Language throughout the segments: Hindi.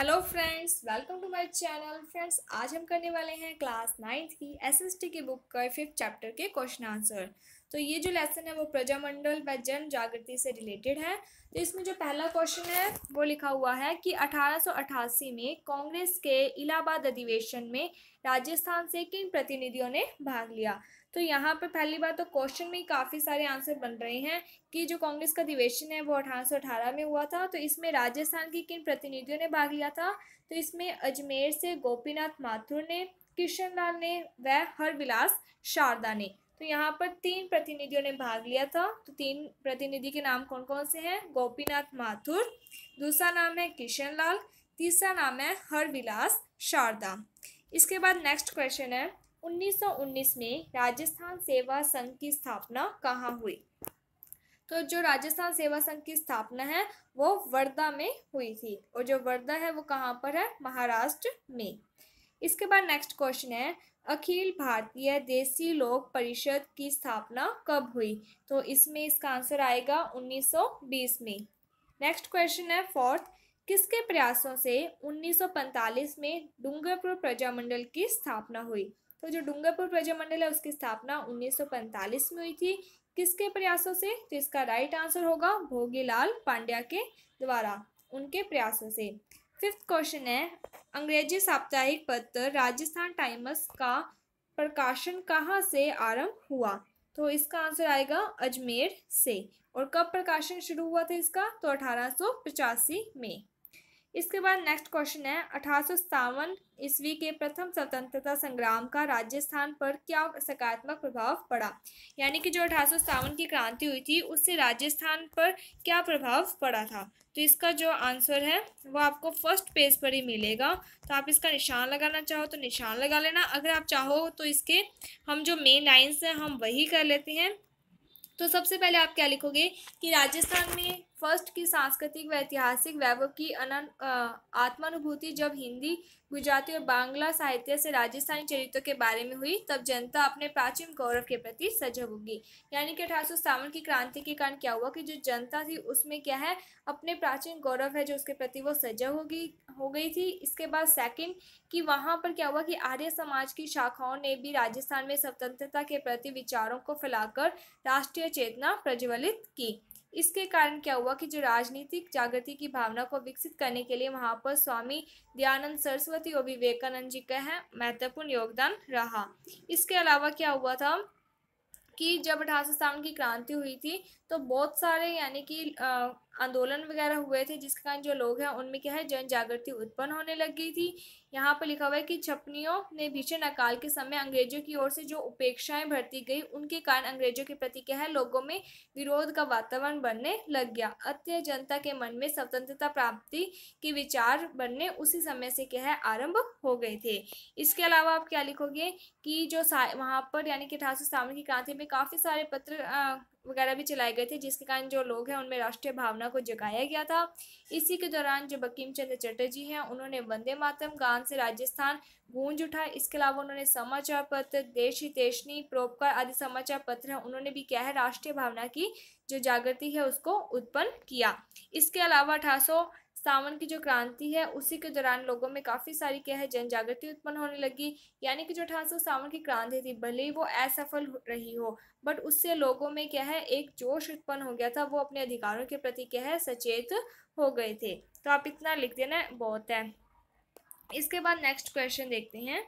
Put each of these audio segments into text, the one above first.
hello friends welcome to my channel friends आज हम करने वाले हैं क्लास नाइन्थ की एसएसटी की बुक का फिफ्थ चैप्टर के क्वेश्चन आंसर तो ये जो लेसन है वो प्रजामंडल व जन जागृति से रिलेटेड है तो इसमें जो पहला क्वेश्चन है वो लिखा हुआ है कि 1888 में कांग्रेस के इलाहाबाद अधिवेशन में राजस्थान से किन प्रतिनिधियों ने भाग लिया तो यहाँ पर पहली बात तो क्वेश्चन में ही काफ़ी सारे आंसर बन रहे हैं कि जो कांग्रेस का अधिवेशन है वो अठारह में हुआ था तो इसमें राजस्थान की किन प्रतिनिधियों ने भाग लिया था तो इसमें अजमेर से गोपीनाथ माथुर ने किशन लाल ने व हरविलास शारदा ने तो यहाँ पर तीन प्रतिनिधियों ने भाग लिया था तो तीन प्रतिनिधि के नाम कौन कौन से हैं गोपीनाथ माथुर दूसरा नाम है किशन लाल तीसरा नाम है हरविलास शारदा इसके बाद नेक्स्ट क्वेश्चन है 1919 में राजस्थान सेवा संघ की स्थापना कहाँ हुई तो जो राजस्थान सेवा संघ की स्थापना है वो वर्धा में हुई थी और जो वर्धा है वो कहाँ पर है महाराष्ट्र में इसके बाद नेक्स्ट क्वेश्चन है अखिल भारतीय देसी लोक परिषद की स्थापना कब हुई तो इसमें इसका आंसर आएगा 1920 में नेक्स्ट क्वेश्चन है फोर्थ किसके प्रयासों से 1945 में डूंगरपुर प्रजामंडल की स्थापना हुई तो जो डूंगरपुर प्रजामंडल है उसकी स्थापना 1945 में हुई थी किसके प्रयासों से तो इसका राइट आंसर होगा भोगीलाल पांड्या के द्वारा उनके प्रयासों से फिफ्थ क्वेश्चन है अंग्रेजी साप्ताहिक पत्र राजस्थान टाइम्स का प्रकाशन कहाँ से आरंभ हुआ तो इसका आंसर आएगा अजमेर से और कब प्रकाशन शुरू हुआ था इसका तो अठारह में इसके बाद नेक्स्ट क्वेश्चन है अठारह ईस्वी के प्रथम स्वतंत्रता संग्राम का राजस्थान पर क्या सकारात्मक प्रभाव पड़ा यानी कि जो अठारह की क्रांति हुई थी उससे राजस्थान पर क्या प्रभाव पड़ा था तो इसका जो आंसर है वो आपको फर्स्ट पेज पर ही मिलेगा तो आप इसका निशान लगाना चाहो तो निशान लगा लेना अगर आप चाहो तो इसके हम जो मेन लाइन्स हैं हम वही कर लेते हैं तो सबसे पहले आप क्या लिखोगे कि राजस्थान में फर्स्ट की सांस्कृतिक व ऐतिहासिक वैभव की अनंत आत्मानुभूति जब हिंदी गुजराती और बांग्ला साहित्य से राजस्थानी चरित्रों के बारे में हुई तब जनता अपने प्राचीन गौरव के प्रति सजग होगी यानी कि अठारह सौ की क्रांति के कारण क्या हुआ कि जो जनता थी उसमें क्या है अपने प्राचीन गौरव है जो उसके प्रति वो सजग होगी हो गई थी इसके बाद सेकंड कि वहाँ पर क्या हुआ कि आर्य समाज की शाखाओं ने भी राजस्थान में स्वतंत्रता के प्रति विचारों को फैलाकर राष्ट्रीय चेतना प्रज्वलित की इसके कारण क्या हुआ कि जो राजनीतिक जागृति की भावना को विकसित करने के लिए वहाँ पर स्वामी दयानंद सरस्वती और विवेकानंद जी का है महत्वपूर्ण योगदान रहा इसके अलावा क्या हुआ था कि जब अठारह सौ की क्रांति हुई थी तो बहुत सारे यानी कि आंदोलन वगैरह हुए थे जिसके कारण जो लोग हैं उनमें क्या है जन जागृति उत्पन्न होने लग गई थी यहाँ पर लिखा हुआ है कि छपनियों ने भीषण अकाल के समय अंग्रेजों की ओर से जो उपेक्षाएं भरती गई उनके कारण अंग्रेजों के प्रति क्या है लोगों में विरोध का वातावरण बनने लग गया अत्य जनता के मन में स्वतंत्रता प्राप्ति के विचार बनने उसी समय से क्या है आरंभ हो गए थे इसके अलावा आप क्या लिखोगे कि जो वहाँ पर यानी कि अठारह की क्रांति में काफ़ी सारे पत्र वगैरह भी चलाए गए थे जिसके कारण जो लोग हैं उनमें राष्ट्रीय भावना को जगाया गया था इसी के दौरान जो बकीम चंद्र चटर्जी हैं उन्होंने वंदे मातम गान से राजस्थान गूंज उठा इसके अलावा उन्होंने समाचार पत्र देश हितेशनी प्रोपकार आदि समाचार पत्र हैं उन्होंने भी क्या है राष्ट्रीय भावना की जो जागृति है उसको उत्पन्न किया इसके अलावा अठारह सावन की जो क्रांति है उसी के दौरान लोगों में काफ़ी सारी क्या है जन जागृति उत्पन्न होने लगी यानी कि जो अठारह सावन की क्रांति थी भले ही वो असफल रही हो बट उससे लोगों में क्या है एक जोश उत्पन्न हो गया था वो अपने अधिकारों के प्रति क्या है सचेत हो गए थे तो आप इतना लिख देना बहुत है इसके बाद नेक्स्ट क्वेश्चन देखते हैं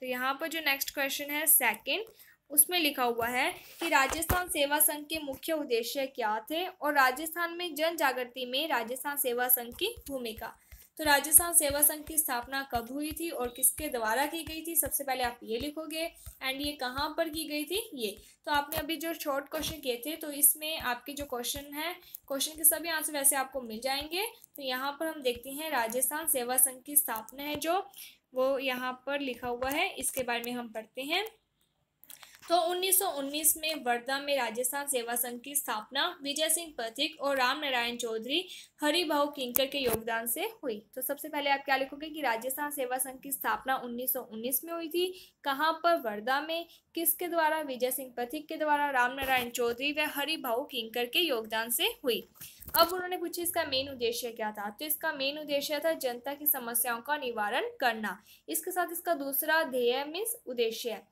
तो यहाँ पर जो नेक्स्ट क्वेश्चन है सेकंड उसमें लिखा हुआ है कि राजस्थान सेवा संघ के मुख्य उद्देश्य क्या थे और राजस्थान में जन जागृति में राजस्थान सेवा संघ की भूमिका तो राजस्थान सेवा संघ की स्थापना कब हुई थी और किसके द्वारा की गई थी सबसे पहले आप ये लिखोगे एंड ये कहाँ पर की गई थी ये तो आपने अभी जो शॉर्ट क्वेश्चन किए थे तो इसमें आपके जो क्वेश्चन है क्वेश्चन के सभी आंसर वैसे आपको मिल जाएंगे तो यहाँ पर हम देखते हैं राजस्थान सेवा संघ की स्थापना है जो वो यहाँ पर लिखा हुआ है इसके बारे में हम पढ़ते हैं तो 1919 में वर्धा में राजस्थान सेवा संघ की स्थापना विजय सिंह पथिक और राम नारायण चौधरी हरिभाव किंकर के योगदान से हुई तो सबसे पहले आप क्या लिखोगे कि राजस्थान सेवा संघ की स्थापना 1919 में हुई थी कहाँ पर वर्धा में किसके द्वारा विजय सिंह पथिक के द्वारा राम नारायण चौधरी व हरिभाव किंकर के योगदान से हुई अब उन्होंने पूछा इसका मेन उद्देश्य क्या था तो इसका मेन उद्देश्य था जनता की समस्याओं का निवारण करना इसके साथ इसका दूसरा ध्येय मीन्स उद्देश्य है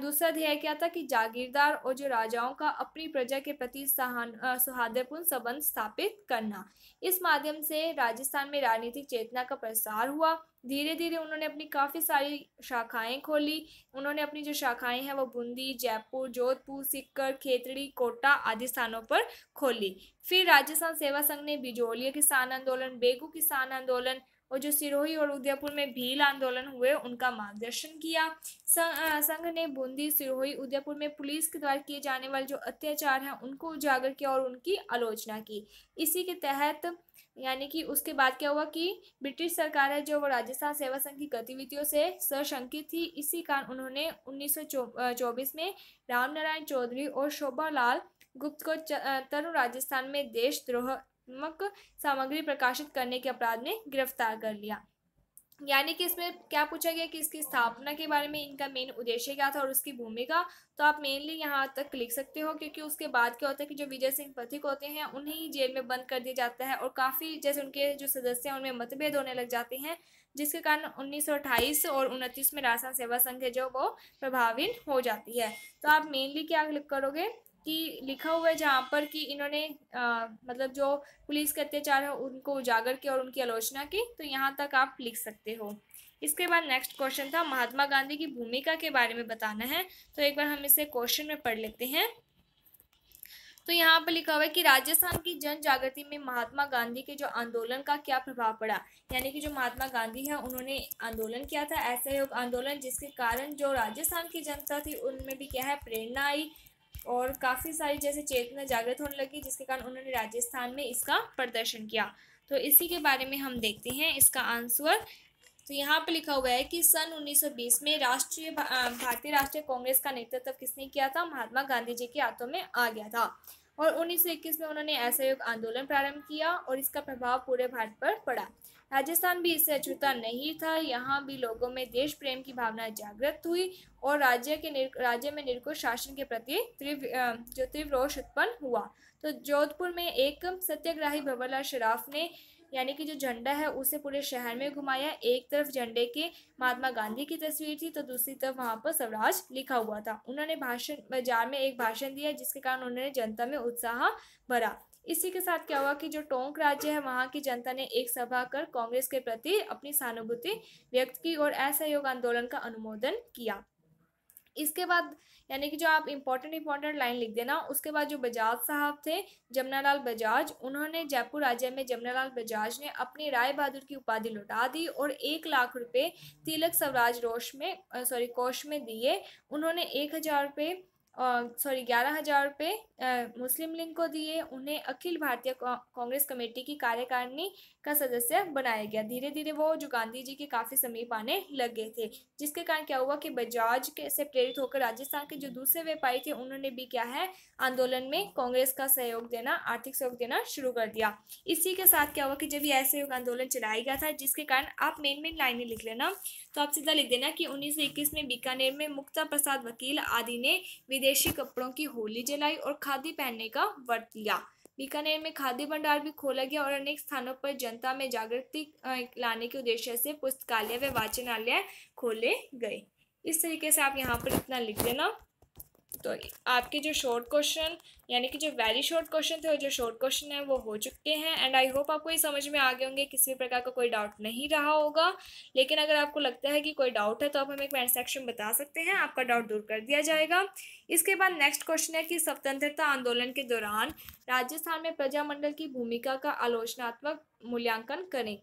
दूसरा ध्येय क्या था कि जागीरदार और जो राजाओं का अपनी प्रजा के प्रति सौहार्दपूर्ण संबंध स्थापित करना इस माध्यम से राजस्थान में राजनीतिक चेतना का प्रसार हुआ धीरे धीरे उन्होंने अपनी काफ़ी सारी शाखाएं खोली उन्होंने अपनी जो शाखाएं हैं वो बूंदी जयपुर जोधपुर सिक्कर खेतड़ी कोटा आदि स्थानों पर खोली फिर राजस्थान सेवा संघ ने बिजोलिया किसान आंदोलन बेगू किसान आंदोलन और जो सिरोही और उदयपुर में भील आंदोलन हुए उनका मार्गदर्शन किया संघ ने बूंदी सिरोही उदयपुर में पुलिस के द्वारा किए जाने वाले जो अत्याचार हैं उनको उजागर किया और उनकी आलोचना की इसी के तहत यानी कि उसके बाद क्या हुआ कि ब्रिटिश सरकार है जो वो राजस्थान सेवा संघ की गतिविधियों से सशंकित थी इसी कारण उन्होंने उन्नीस में रामनारायण चौधरी और शोभा लाल गुप्त को तरुण राजस्थान में देशद्रोह नकारात्मक सामग्री प्रकाशित करने के अपराध में गिरफ्तार कर लिया यानी कि इसमें क्या पूछा गया कि इसकी स्थापना के बारे में इनका मेन उद्देश्य क्या था और उसकी भूमिका तो आप मेनली यहाँ तक लिख सकते हो क्योंकि उसके बाद क्या होता है कि जो विजय सिंह पथिक होते हैं उन्हें ही जेल में बंद कर दिया जाता है और काफ़ी जैसे उनके जो सदस्य हैं उनमें मतभेद होने लग जाते हैं जिसके कारण उन्नीस और उनतीस में राजस्थान सेवा संघ है जो वो प्रभावित हो जाती है तो आप मेनली क्या करोगे कि लिखा हुआ है जहाँ पर कि इन्होंने आ, मतलब जो पुलिस के अत्याचार है उनको उजागर किया और उनकी आलोचना की तो यहाँ तक आप लिख सकते हो इसके बाद नेक्स्ट क्वेश्चन था महात्मा गांधी की भूमिका के बारे में बताना है तो एक बार हम इसे क्वेश्चन में पढ़ लेते हैं तो यहाँ पर लिखा हुआ है कि राजस्थान की जन जागृति में महात्मा गांधी के जो आंदोलन का क्या प्रभाव पड़ा यानी कि जो महात्मा गांधी है उन्होंने आंदोलन किया था ऐसे आंदोलन जिसके कारण जो राजस्थान की जनता थी उनमें भी क्या है प्रेरणा आई और काफ़ी सारी जैसे चेतना जागृत होने लगी जिसके कारण उन्होंने राजस्थान में इसका प्रदर्शन किया तो इसी के बारे में हम देखते हैं इसका आंसर तो यहाँ पर लिखा हुआ है कि सन 1920 में राष्ट्रीय भारतीय राष्ट्रीय कांग्रेस का नेतृत्व किसने किया था महात्मा गांधी जी के हाथों में आ गया था और 1921 में उन्होंने असहयोग आंदोलन प्रारंभ किया और इसका प्रभाव पूरे भारत पर पड़ा राजस्थान भी इससे अछूता नहीं था यहाँ भी लोगों में देश प्रेम की भावना जागृत हुई और राज्य के राज्य में निरंकुश शासन के प्रति तीव्र जो तीव्र रोष उत्पन्न हुआ तो जोधपुर में एक सत्याग्रही भवरलाल शराफ ने यानी कि जो झंडा है उसे पूरे शहर में घुमाया एक तरफ झंडे के महात्मा गांधी की तस्वीर थी तो दूसरी तरफ वहाँ पर स्वराज लिखा हुआ था उन्होंने भाषण बाजार में एक भाषण दिया जिसके कारण उन्होंने जनता में उत्साह भरा इसी के साथ क्या हुआ कि जो टोंक राज्य है वहाँ की जनता ने एक सभा कर कांग्रेस के प्रति अपनी सहानुभूति व्यक्त की और असहयोग आंदोलन का अनुमोदन किया इसके बाद यानी कि जो आप इम्पोर्टेंट इम्पोर्टेंट लाइन लिख देना उसके बाद जो बजाज साहब थे जमुनालाल बजाज उन्होंने जयपुर राज्य में जमुनालाल बजाज ने अपनी राय बहादुर की उपाधि लौटा दी और एक लाख रुपए तिलक स्वराज रोश में सॉरी कोश में दिए उन्होंने एक हज़ार रुपये सॉरी ग्यारह हजार रुपये मुस्लिम लीग को दिए उन्हें अखिल भारतीय कांग्रेस कमेटी की कार्यकारिणी का सदस्य बनाया गया धीरे धीरे वो जो गांधी जी के काफ़ी समीप आने लगे थे जिसके कारण क्या हुआ कि बजाज के से प्रेरित होकर राजस्थान के जो दूसरे व्यापारी थे उन्होंने भी क्या है आंदोलन में कांग्रेस का सहयोग देना आर्थिक सहयोग देना शुरू कर दिया इसी के साथ क्या हुआ कि जब यह सहयोग आंदोलन चलाया गया था जिसके कारण आप मेन मेन लाइने लिख लेना तो आप सीधा लिख देना कि उन्नीस में बीकानेर में मुक्ता प्रसाद वकील आदि ने विदेश विदेशी कपड़ों की होली जलाई और खादी पहनने का व्रत लिया बीकानेर में खादी भंडार भी खोला गया और अनेक स्थानों पर जनता में जागृति लाने के उद्देश्य से पुस्तकालय व वाचनालय खोले गए इस तरीके से आप यहाँ पर इतना लिख देना तो आपके जो शॉर्ट क्वेश्चन यानी कि जो वेरी शॉर्ट क्वेश्चन थे और जो शॉर्ट क्वेश्चन है वो हो चुके हैं एंड आई होप आपको ये समझ में आ गए होंगे किसी भी प्रकार का को कोई डाउट नहीं रहा होगा लेकिन अगर आपको लगता है कि कोई डाउट है तो आप हमें कमेंट सेक्शन बता सकते हैं आपका डाउट दूर कर दिया जाएगा इसके बाद नेक्स्ट क्वेश्चन है कि स्वतंत्रता आंदोलन के दौरान राजस्थान में प्रजामंडल की भूमिका का आलोचनात्मक मूल्यांकन करें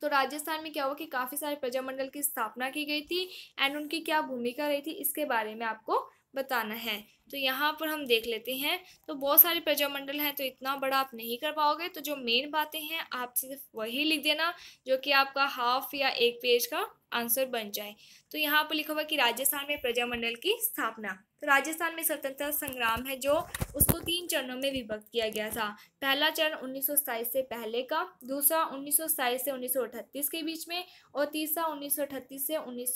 तो राजस्थान में क्या हुआ कि काफ़ी सारे प्रजामंडल की स्थापना की गई थी एंड उनकी क्या भूमिका रही थी इसके बारे में आपको बताना है तो यहाँ पर हम देख लेते हैं तो बहुत सारे प्रजामंडल हैं तो इतना बड़ा आप नहीं कर पाओगे तो जो मेन बातें हैं आप सिर्फ वही लिख देना जो कि आपका हाफ या एक पेज का आंसर बन जाए तो यहाँ पर लिखा हुआ कि राजस्थान में प्रजामंडल की स्थापना तो राजस्थान में स्वतंत्रता संग्राम है जो उसको तीन चरणों में विभक्त किया गया था पहला चरण उन्नीस से पहले का दूसरा उन्नीस से उन्नीस के बीच में और तीसरा उन्नीस से उन्नीस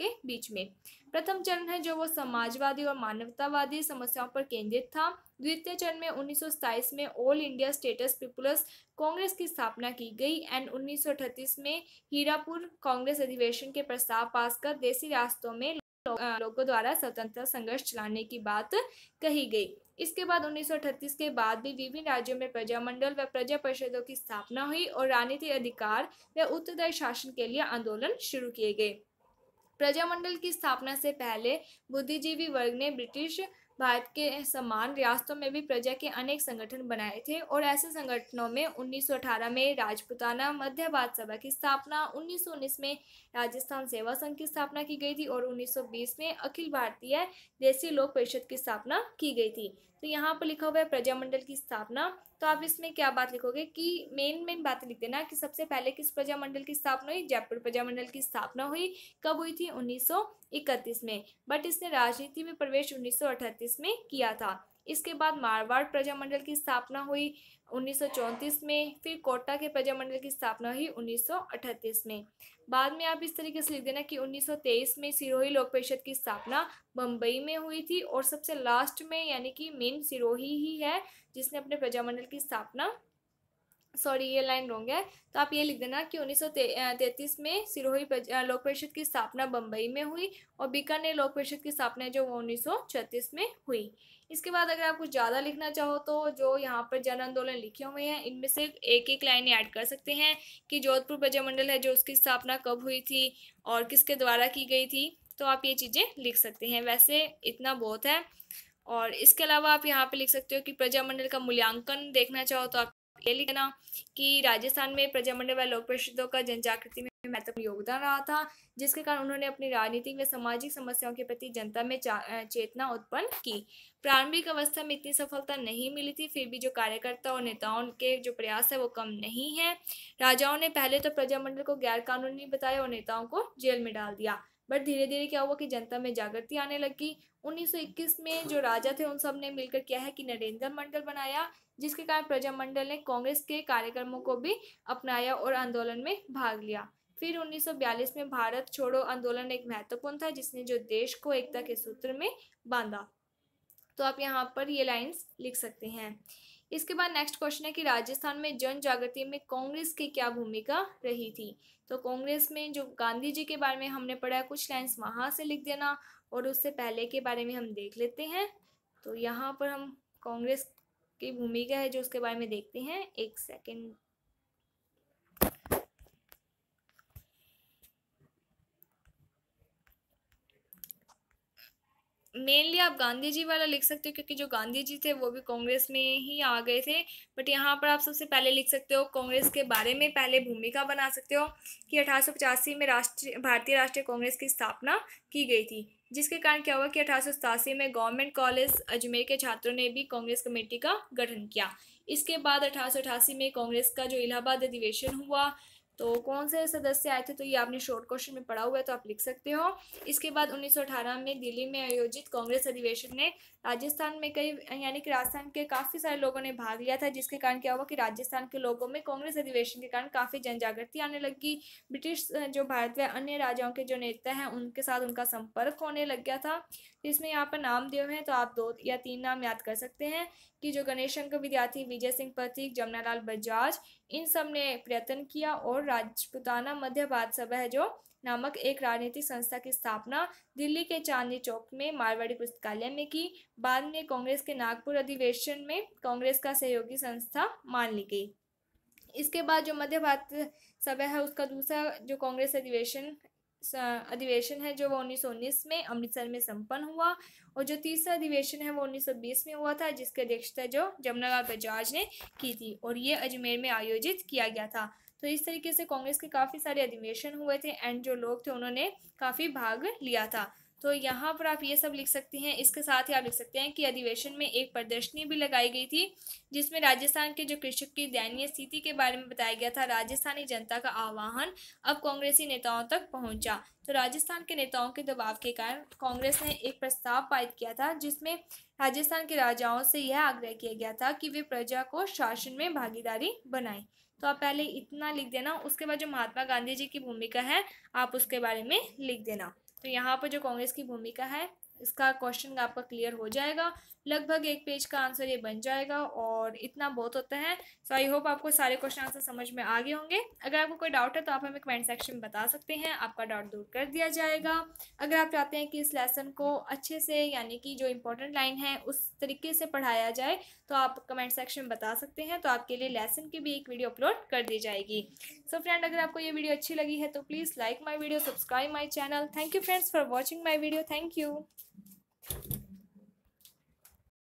के बीच में प्रथम चरण है जो वो समाजवादी और मानवता मानवतावादी समस्याओं पर केंद्रित था द्वितीय चरण में उन्नीस में all India states people's congress की स्थापना की गई एंड उन्नीस में हीरापुर कांग्रेस अधिवेशन के प्रस्ताव पास कर देसी रास्तों में लोगों द्वारा स्वतंत्रता संघर्ष चलाने की बात कही गई इसके बाद 1938 के बाद भी विभिन्न राज्यों में प्रजा मंडल व प्रजा परिषदों की स्थापना हुई और राजनीतिक अधिकार व उत्तरदायी शासन के लिए आंदोलन शुरू किए गए प्रजामंडल की स्थापना से पहले बुद्धिजीवी वर्ग ने ब्रिटिश भारत के समान रियासतों में भी प्रजा के अनेक संगठन बनाए थे और ऐसे संगठनों में 1918 में राजपुताना मध्यवाद सभा की स्थापना उन्नीस में राजस्थान सेवा संघ की स्थापना की गई थी और 1920 में अखिल भारतीय देसी लोक परिषद की स्थापना की गई थी तो यहाँ पर लिखा हुआ है प्रजामंडल की स्थापना तो आप इसमें क्या बात लिखोगे कि मेन मेन बातें लिख देना कि सबसे पहले किस प्रजामंडल की स्थापना हुई जयपुर प्रजामंडल की स्थापना हुई कब हुई थी 1931 में बट इसने राजनीति में प्रवेश 1938 में किया था इसके बाद मारवाड़ प्रजामंडल की स्थापना हुई 1934 में फिर कोटा के प्रजामंडल की स्थापना हुई 1938 में बाद में आप इस तरीके से लिख देना कि 1923 में सिरोही लोक परिषद की स्थापना बम्बई में हुई थी और सबसे लास्ट में यानी कि मेन सिरोही ही है जिसने अपने प्रजामंडल की स्थापना सॉरी ये लाइन रोंग है तो आप ये लिख देना कि उन्नीस तैंतीस में सिरोही लोक परिषद की स्थापना बम्बई में हुई और बीकानेर लोक परिषद की स्थापना जो वो उन्नीस में हुई इसके बाद अगर आप कुछ ज़्यादा लिखना चाहो तो जो यहाँ पर जन आंदोलन लिखे हुए हैं इनमें से एक एक लाइन ऐड कर सकते हैं कि जोधपुर प्रजामंडल है जो उसकी स्थापना कब हुई थी और किसके द्वारा की गई थी तो आप ये चीज़ें लिख सकते हैं वैसे इतना बहुत है और इसके अलावा आप यहाँ पे लिख सकते हो कि प्रजामंडल का मूल्यांकन देखना चाहो तो आप ये लिखना कि राजस्थान में प्रजामंडल व लोक परिषदों का जनजागृति में महत्वपूर्ण योगदान रहा था जिसके कारण उन्होंने अपनी राजनीतिक व सामाजिक समस्याओं के प्रति जनता में चेतना उत्पन्न की प्रारंभिक अवस्था में इतनी सफलता नहीं मिली थी फिर भी जो कार्यकर्ता और नेताओं के जो प्रयास है वो कम नहीं है राजाओं ने पहले तो प्रजामंडल को गैर कानूनी बताया और नेताओं को जेल में डाल दिया बट धीरे धीरे क्या हुआ कि जनता में जागृति आने लगी 1921 में जो राजा थे उन सब ने मिलकर क्या है कि नरेंद्र मंडल बनाया जिसके कारण प्रजा मंडल ने कांग्रेस के कार्यक्रमों को भी अपनाया और आंदोलन में भाग लिया फिर 1942 में भारत छोड़ो आंदोलन एक महत्वपूर्ण था जिसने जो देश को एकता के सूत्र में बांधा तो आप यहाँ पर ये लाइन्स लिख सकते हैं इसके बाद नेक्स्ट क्वेश्चन है कि राजस्थान में जन जागृति में कांग्रेस की क्या भूमिका रही थी तो कांग्रेस में जो गांधी जी के बारे में हमने पढ़ा है कुछ लाइन्स वहाँ से लिख देना और उससे पहले के बारे में हम देख लेते हैं तो यहाँ पर हम कांग्रेस की भूमिका है जो उसके बारे में देखते हैं एक सेकेंड मेनली आप गांधी जी वाला लिख सकते हो क्योंकि जो गांधी जी थे वो भी कांग्रेस में ही आ गए थे बट यहाँ पर आप सबसे पहले लिख सकते हो कांग्रेस के बारे में पहले भूमिका बना सकते हो कि अठारह में राष्ट्रीय भारतीय राष्ट्रीय कांग्रेस की स्थापना की गई थी जिसके कारण क्या हुआ कि अठारह में गवर्नमेंट कॉलेज अजमेर के छात्रों ने भी कांग्रेस कमेटी का गठन किया इसके बाद अठारह में कांग्रेस का जो इलाहाबाद अधिवेशन हुआ तो कौन से सदस्य आए थे तो ये आपने शॉर्ट क्वेश्चन में पढ़ा हुआ है तो आप लिख सकते हो इसके बाद 1918 में दिल्ली में आयोजित कांग्रेस अधिवेशन में राजस्थान में कई यानी कि राजस्थान के काफ़ी सारे लोगों ने भाग लिया था जिसके कारण क्या हुआ कि राजस्थान के लोगों में कांग्रेस अधिवेशन के कारण काफ़ी जनजागृति आने लगी ब्रिटिश जो भारत व अन्य राजाओं के जो नेता है उनके साथ उनका संपर्क होने लग गया था इसमें यहाँ पर नाम दिए हुए हैं तो आप दो या तीन नाम याद कर सकते हैं कि जो गणेश शंकर विद्यार्थी विजय सिंह प्रतीक जमुनालाल बजाज इन सब ने प्रयत्न किया और राजपुताना मध्यवाद सभा है जो नामक एक राजनीतिक संस्था की स्थापना दिल्ली के चांदनी चौक में मारवाड़ी पुस्तकालय में की बाद में कांग्रेस के नागपुर अधिवेशन में कांग्रेस का सहयोगी संस्था मान ली गई इसके बाद जो मध्य भारत सभा है उसका दूसरा जो कांग्रेस अधिवेशन अधिवेशन है जो वो उन्नीस में अमृतसर में संपन्न हुआ और जो तीसरा अधिवेशन है वो 1920 में हुआ था जिसकी अध्यक्षता जो जमुनालाल बजाज ने की थी और ये अजमेर में आयोजित किया गया था तो इस तरीके से कांग्रेस के काफ़ी सारे अधिवेशन हुए थे एंड जो लोग थे उन्होंने काफ़ी भाग लिया था तो यहाँ पर आप ये सब लिख सकते हैं इसके साथ ही आप लिख सकते हैं कि अधिवेशन में एक प्रदर्शनी भी लगाई गई थी जिसमें राजस्थान के जो कृषक की दयनीय स्थिति के बारे में बताया गया था राजस्थानी जनता का आह्वान अब कांग्रेसी नेताओं तक पहुंचा तो राजस्थान के नेताओं के दबाव के कारण कांग्रेस ने एक प्रस्ताव पारित किया था जिसमें राजस्थान के राजाओं से यह आग्रह किया गया था कि वे प्रजा को शासन में भागीदारी बनाएं तो आप पहले इतना लिख देना उसके बाद जो महात्मा गांधी जी की भूमिका है आप उसके बारे में लिख देना तो यहाँ पर जो कांग्रेस की भूमिका है इसका क्वेश्चन आपका क्लियर हो जाएगा लगभग एक पेज का आंसर ये बन जाएगा और इतना बहुत होता है सो आई होप आपको सारे क्वेश्चन आंसर समझ में आ गए होंगे अगर आपको कोई डाउट है तो आप हमें कमेंट सेक्शन में बता सकते हैं आपका डाउट दूर कर दिया जाएगा अगर आप चाहते हैं कि इस लेसन को अच्छे से यानी कि जो इंपॉर्टेंट लाइन है उस तरीके से पढ़ाया जाए तो आप कमेंट सेक्शन में बता सकते हैं तो आपके लिए लेसन की भी एक वीडियो अपलोड कर दी जाएगी सो so फ्रेंड अगर आपको ये वीडियो अच्छी लगी है तो please like my video subscribe my channel thank you friends for watching my video thank you